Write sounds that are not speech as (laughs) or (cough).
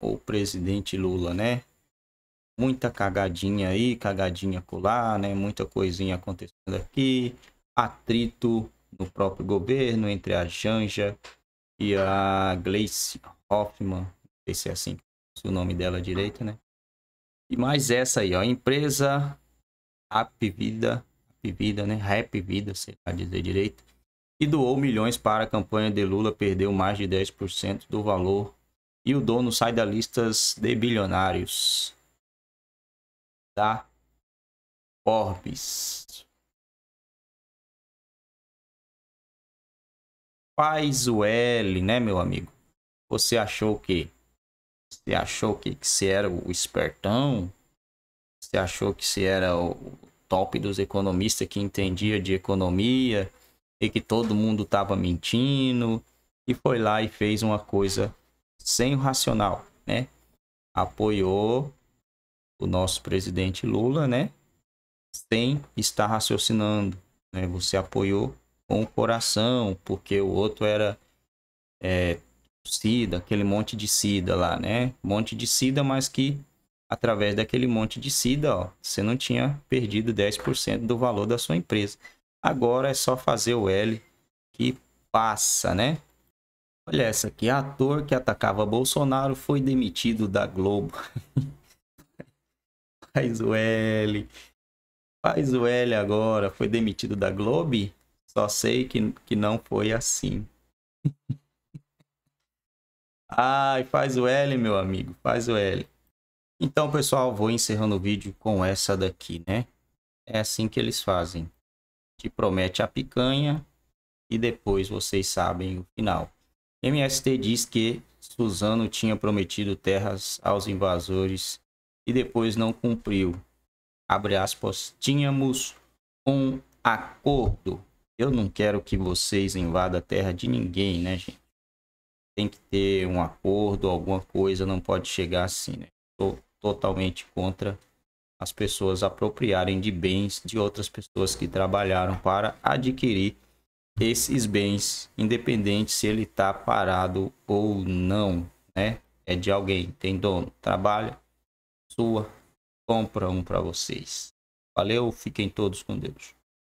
o presidente Lula, né? Muita cagadinha aí, cagadinha colar, né? Muita coisinha acontecendo aqui, atrito no próprio governo entre a Janja e a Gleice Hoffmann, não sei se é assim o nome dela direito, né? E mais essa aí, ó, empresa Rap Vida, Rap Vida, né? Rap Vida, sei lá dizer direito, e doou milhões para a campanha de Lula, perdeu mais de 10% do valor e o dono sai da listas de bilionários. Da Forbes. Faz o L, né, meu amigo? Você achou que você achou que, que você era o espertão? Você achou que você era o top dos economistas que entendia de economia e que todo mundo estava mentindo? E foi lá e fez uma coisa sem o racional, né? Apoiou o nosso presidente Lula, né? Sem estar raciocinando, né? Você apoiou com o coração, porque o outro era é, Sida, aquele monte de Sida lá, né? Monte de Sida, mas que através daquele monte de Sida, ó, você não tinha perdido 10% do valor da sua empresa. Agora é só fazer o L que passa, né? Olha essa aqui, ator que atacava Bolsonaro foi demitido da Globo. (laughs) Faz o L. Faz o L agora, foi demitido da Globo? Só sei que, que não foi assim. (laughs) Ai, faz o L, meu amigo, faz o L. Então, pessoal, vou encerrando o vídeo com essa daqui, né? É assim que eles fazem. Te promete a picanha e depois vocês sabem o final. MST diz que Suzano tinha prometido terras aos invasores e depois não cumpriu. Abre aspas. Tínhamos um acordo. Eu não quero que vocês invadam a terra de ninguém, né, gente? Tem que ter um acordo, alguma coisa, não pode chegar assim, né? Tô totalmente contra as pessoas apropriarem de bens de outras pessoas que trabalharam para adquirir esses bens, independente se ele está parado ou não, né? É de alguém, tem dono, trabalha, sua, compra um para vocês. Valeu, fiquem todos com Deus.